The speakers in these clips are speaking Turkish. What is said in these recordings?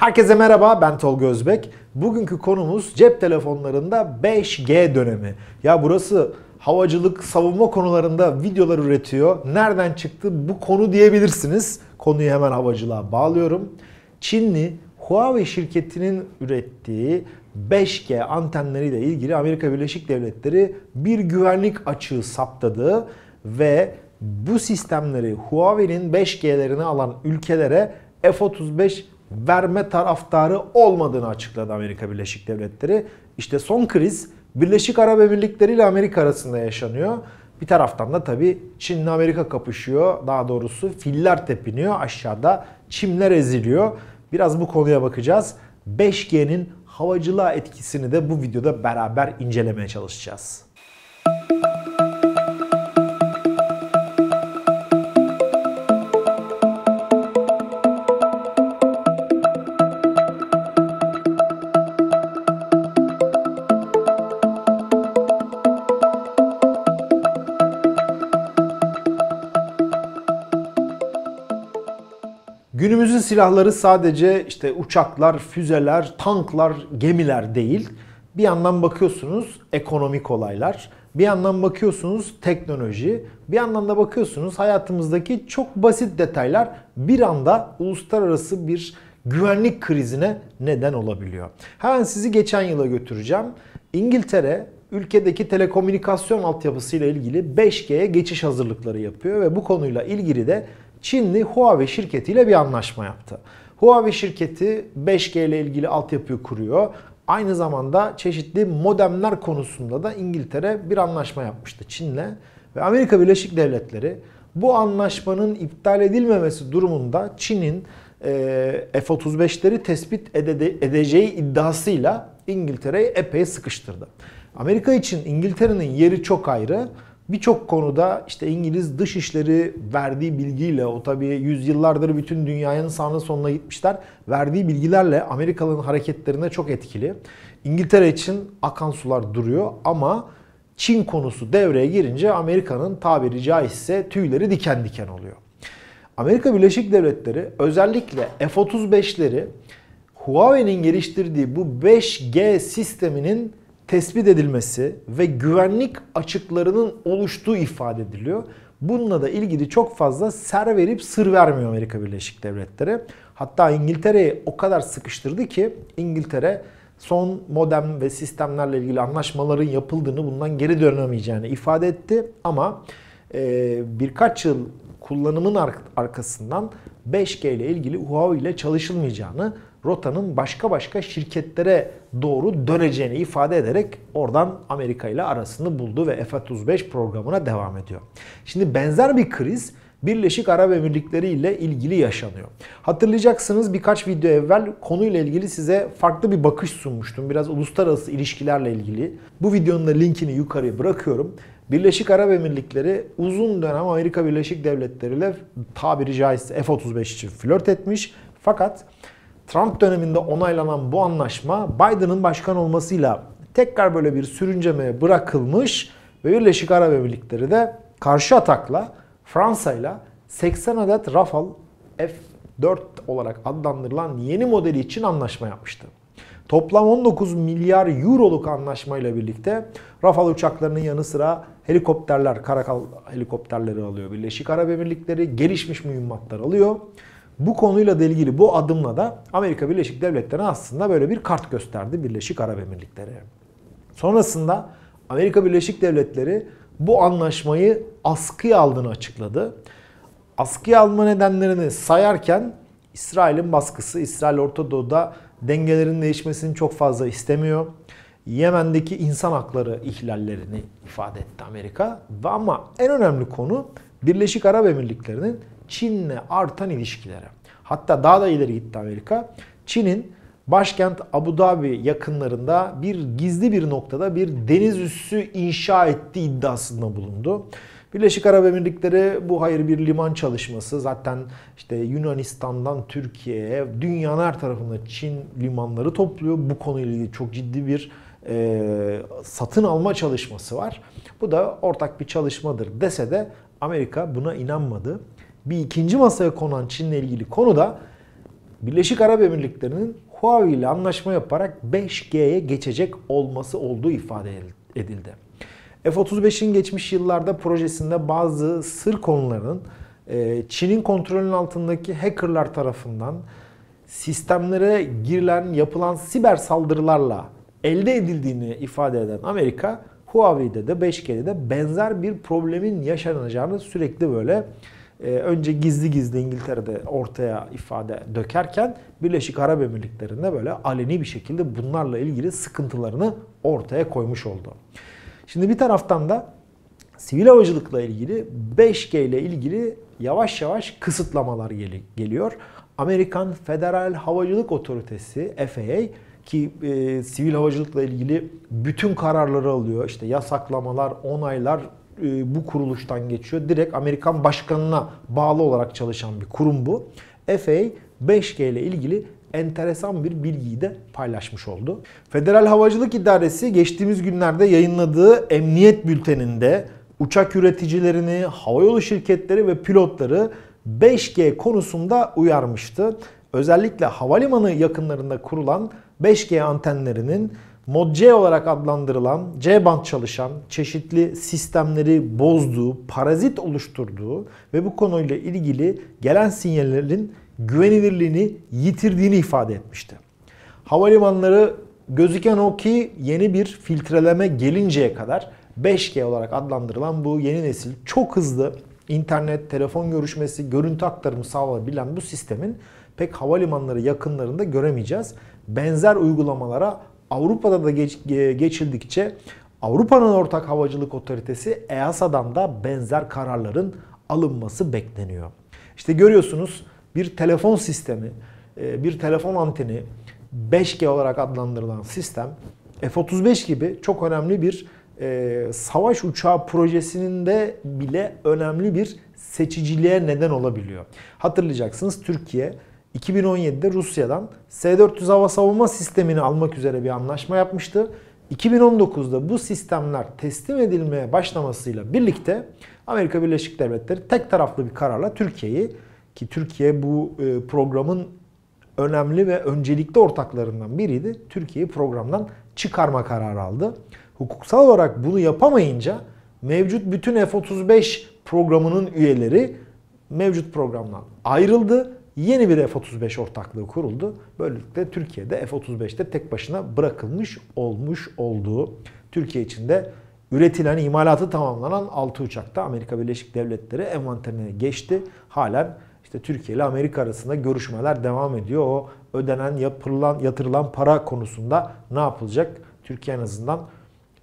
Herkese merhaba ben Tolga Özbek. Bugünkü konumuz cep telefonlarında 5G dönemi. Ya burası havacılık, savunma konularında videolar üretiyor. Nereden çıktı bu konu diyebilirsiniz. Konuyu hemen havacılığa bağlıyorum. Çinli Huawei şirketinin ürettiği 5G antenleriyle ilgili Amerika Birleşik Devletleri bir güvenlik açığı saptadı ve bu sistemleri Huawei'nin 5G'lerini alan ülkelere F-35 verme taraftarı olmadığını açıkladı Amerika Birleşik Devletleri. İşte son kriz Birleşik Arap Emirlikleri ile Amerika arasında yaşanıyor. Bir taraftan da tabii Çin ile Amerika kapışıyor. Daha doğrusu filler tepiniyor. Aşağıda çimler eziliyor. Biraz bu konuya bakacağız. 5G'nin havacılığa etkisini de bu videoda beraber incelemeye çalışacağız. Günümüzün silahları sadece işte uçaklar, füzeler, tanklar, gemiler değil. Bir yandan bakıyorsunuz ekonomik olaylar, bir yandan bakıyorsunuz teknoloji, bir yandan da bakıyorsunuz hayatımızdaki çok basit detaylar bir anda uluslararası bir güvenlik krizine neden olabiliyor. Hemen sizi geçen yıla götüreceğim. İngiltere ülkedeki telekomünikasyon altyapısıyla ilgili 5G'ye geçiş hazırlıkları yapıyor ve bu konuyla ilgili de Çinli Huawei şirketiyle bir anlaşma yaptı. Huawei şirketi 5G ile ilgili altyapıyı kuruyor. Aynı zamanda çeşitli modemler konusunda da İngiltere bir anlaşma yapmıştı Çin'le. Ve Amerika Birleşik Devletleri bu anlaşmanın iptal edilmemesi durumunda Çin'in e, F-35'leri tespit edeceği iddiasıyla İngiltere'yi epey sıkıştırdı. Amerika için İngiltere'nin yeri çok ayrı. Birçok konuda işte İngiliz dışişleri verdiği bilgiyle o tabii yüzyıllardır bütün dünyanın sağına sonuna gitmişler. Verdiği bilgilerle Amerikalı'nın hareketlerine çok etkili. İngiltere için akan sular duruyor ama Çin konusu devreye girince Amerika'nın tabiri caizse tüyleri diken diken oluyor. Amerika Birleşik Devletleri özellikle F-35'leri Huawei'nin geliştirdiği bu 5G sisteminin tespit edilmesi ve güvenlik açıklarının oluştuğu ifade ediliyor. Bununla da ilgili çok fazla ser verip sır vermiyor Amerika Birleşik Devletleri. Hatta İngiltere'yi o kadar sıkıştırdı ki İngiltere son modem ve sistemlerle ilgili anlaşmaların yapıldığını bundan geri dönemeyeceğini ifade etti. Ama e, birkaç yıl kullanımın arkasından 5G ile ilgili Huawei ile çalışılmayacağını rotanın başka başka şirketlere doğru döneceğini ifade ederek oradan Amerika ile arasını buldu ve F-35 programına devam ediyor. Şimdi benzer bir kriz Birleşik Arap Emirlikleri ile ilgili yaşanıyor. Hatırlayacaksınız birkaç video evvel konuyla ilgili size farklı bir bakış sunmuştum. Biraz uluslararası ilişkilerle ilgili. Bu videonun da linkini yukarıya bırakıyorum. Birleşik Arap Emirlikleri uzun dönem Amerika Birleşik Devletleri ile tabiri caizse F-35 için flört etmiş. Fakat Trump döneminde onaylanan bu anlaşma Biden'ın başkan olmasıyla tekrar böyle bir sürüncemeye bırakılmış ve Birleşik Arap Emirlikleri de karşı atakla Fransa ile 80 adet Rafal F4 olarak adlandırılan yeni modeli için anlaşma yapmıştı. Toplam 19 milyar euroluk anlaşmayla birlikte Rafal uçaklarının yanı sıra helikopterler, karakal helikopterleri alıyor. Birleşik Arap Emirlikleri gelişmiş mühimmatlar alıyor. Bu konuyla da ilgili bu adımla da Amerika Birleşik Devletleri aslında böyle bir kart gösterdi Birleşik Arap Emirlikleri. Sonrasında Amerika Birleşik Devletleri bu anlaşmayı askıya aldığını açıkladı. Askıya alma nedenlerini sayarken İsrail'in baskısı, İsrail Orta Doğu'da dengelerin değişmesini çok fazla istemiyor. Yemen'deki insan hakları ihlallerini ifade etti Amerika. Ama en önemli konu Birleşik Arap Emirlikleri'nin Çin'le artan ilişkilere. Hatta daha da ileri gitti Amerika. Çin'in başkent Abu Dhabi yakınlarında bir gizli bir noktada bir deniz üssü inşa ettiği iddiasında bulundu. Birleşik Arap Emirlikleri bu hayır bir liman çalışması zaten işte Yunanistan'dan Türkiye'ye dünyanın her tarafında Çin limanları topluyor. Bu konuyla ilgili çok ciddi bir e, satın alma çalışması var. Bu da ortak bir çalışmadır dese de Amerika buna inanmadı bir ikinci masaya konan Çin'le ilgili konuda Birleşik Arap Emirlikleri'nin Huawei ile anlaşma yaparak 5G'ye geçecek olması olduğu ifade edildi. F-35'in geçmiş yıllarda projesinde bazı sır konularının e, Çin'in kontrolünün altındaki hackerlar tarafından sistemlere girilen, yapılan siber saldırılarla elde edildiğini ifade eden Amerika, Huawei'de de 5G'de de benzer bir problemin yaşanacağını sürekli böyle ee, önce gizli gizli İngiltere'de ortaya ifade dökerken Birleşik Arap Emirlikleri'nde böyle aleni bir şekilde bunlarla ilgili sıkıntılarını ortaya koymuş oldu. Şimdi bir taraftan da sivil havacılıkla ilgili 5G ile ilgili yavaş yavaş kısıtlamalar gel geliyor. Amerikan Federal Havacılık Otoritesi FAA ki e, sivil havacılıkla ilgili bütün kararları alıyor. İşte yasaklamalar, onaylar, e, bu kuruluştan geçiyor. Direkt Amerikan başkanına bağlı olarak çalışan bir kurum bu. FAA 5G ile ilgili enteresan bir bilgiyi de paylaşmış oldu. Federal Havacılık İdaresi geçtiğimiz günlerde yayınladığı emniyet bülteninde uçak üreticilerini, havayolu şirketleri ve pilotları 5G konusunda uyarmıştı. Özellikle havalimanı yakınlarında kurulan 5G antenlerinin Mod C olarak adlandırılan C band çalışan çeşitli sistemleri bozduğu, parazit oluşturduğu ve bu konuyla ilgili gelen sinyallerin güvenilirliğini yitirdiğini ifade etmişti. Havalimanları gözüken o ki yeni bir filtreleme gelinceye kadar 5G olarak adlandırılan bu yeni nesil çok hızlı internet, telefon görüşmesi, görüntü aktarımı sağlayabilen bu sistemin pek havalimanları yakınlarında göremeyeceğiz. Benzer uygulamalara Avrupa'da da geç, geçildikçe Avrupa'nın ortak havacılık otoritesi EASA'dan da benzer kararların alınması bekleniyor. İşte görüyorsunuz bir telefon sistemi, e, bir telefon anteni 5G olarak adlandırılan sistem F-35 gibi çok önemli bir e, savaş uçağı projesinin de bile önemli bir seçiciliğe neden olabiliyor. Hatırlayacaksınız Türkiye 2017'de Rusya'dan S-400 hava savunma sistemini almak üzere bir anlaşma yapmıştı. 2019'da bu sistemler teslim edilmeye başlamasıyla birlikte Amerika Birleşik Devletleri tek taraflı bir kararla Türkiye'yi ki Türkiye bu e, programın önemli ve öncelikli ortaklarından biriydi. Türkiye'yi programdan çıkarma kararı aldı. Hukuksal olarak bunu yapamayınca mevcut bütün F-35 programının üyeleri mevcut programdan ayrıldı yeni bir F-35 ortaklığı kuruldu. Böylelikle Türkiye'de F-35'te tek başına bırakılmış olmuş olduğu Türkiye içinde üretilen, imalatı tamamlanan 6 da Amerika Birleşik Devletleri envanterine geçti. Halen işte Türkiye ile Amerika arasında görüşmeler devam ediyor. O ödenen, yapılan, yatırılan para konusunda ne yapılacak? Türkiye en azından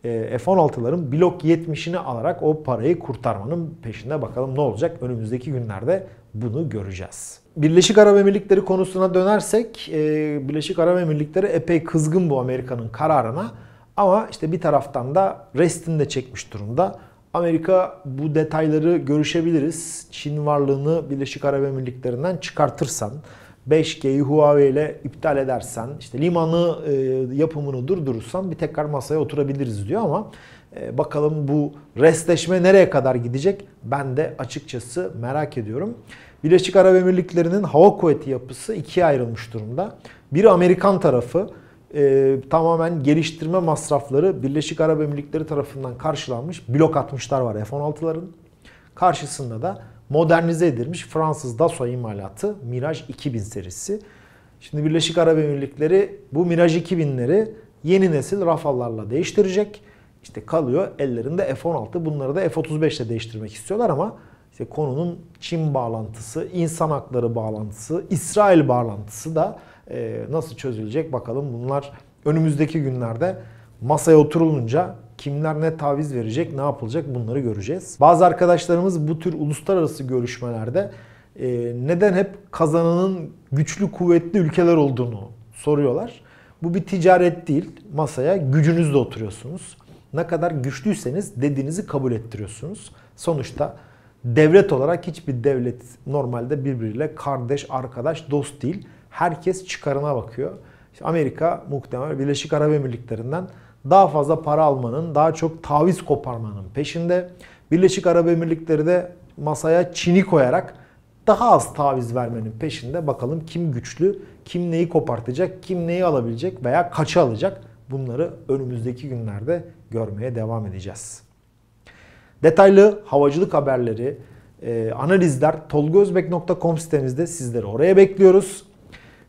e, F-16'ların blok 70'ini alarak o parayı kurtarmanın peşinde bakalım ne olacak? Önümüzdeki günlerde bunu göreceğiz. Birleşik Arap Emirlikleri konusuna dönersek, e, Birleşik Arap Emirlikleri epey kızgın bu Amerika'nın kararına. Ama işte bir taraftan da restini de çekmiş durumda. Amerika bu detayları görüşebiliriz. Çin varlığını Birleşik Arap Emirlikleri'nden çıkartırsan, 5G'yi Huawei ile iptal edersen, işte limanı e, yapımını durdurursan bir tekrar masaya oturabiliriz diyor ama e, bakalım bu restleşme nereye kadar gidecek ben de açıkçası merak ediyorum. Birleşik Arap Emirlikleri'nin hava kuvveti yapısı ikiye ayrılmış durumda. Bir Amerikan tarafı e, tamamen geliştirme masrafları Birleşik Arap Emirlikleri tarafından karşılanmış blok atmışlar var F-16'ların. Karşısında da modernize edilmiş Fransız Dassault imalatı Mirage 2000 serisi. Şimdi Birleşik Arap Emirlikleri bu Mirage 2000'leri yeni nesil Rafallarla değiştirecek. İşte kalıyor ellerinde F-16 bunları da F-35 ile değiştirmek istiyorlar ama işte konunun Çin bağlantısı, insan hakları bağlantısı, İsrail bağlantısı da e, nasıl çözülecek bakalım. Bunlar önümüzdeki günlerde masaya oturulunca kimler ne taviz verecek, ne yapılacak bunları göreceğiz. Bazı arkadaşlarımız bu tür uluslararası görüşmelerde e, neden hep kazananın güçlü kuvvetli ülkeler olduğunu soruyorlar. Bu bir ticaret değil. Masaya gücünüzle oturuyorsunuz. Ne kadar güçlüyseniz dediğinizi kabul ettiriyorsunuz. Sonuçta devlet olarak hiçbir devlet normalde birbiriyle kardeş, arkadaş, dost değil. Herkes çıkarına bakıyor. İşte Amerika muhtemel Birleşik Arap Emirlikleri'nden daha fazla para almanın, daha çok taviz koparmanın peşinde. Birleşik Arap Emirlikleri de masaya Çin'i koyarak daha az taviz vermenin peşinde. Bakalım kim güçlü, kim neyi kopartacak, kim neyi alabilecek veya kaça alacak bunları önümüzdeki günlerde görmeye devam edeceğiz. Detaylı havacılık haberleri, e, analizler tolgozbek.com sitemizde sizleri oraya bekliyoruz.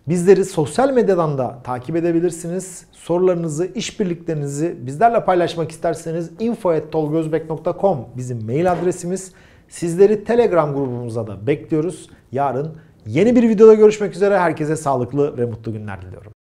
Bizleri sosyal medyadan da takip edebilirsiniz. Sorularınızı, işbirliklerinizi bizlerle paylaşmak isterseniz info.tolgozbek.com bizim mail adresimiz. Sizleri Telegram grubumuza da bekliyoruz. Yarın yeni bir videoda görüşmek üzere. Herkese sağlıklı ve mutlu günler diliyorum.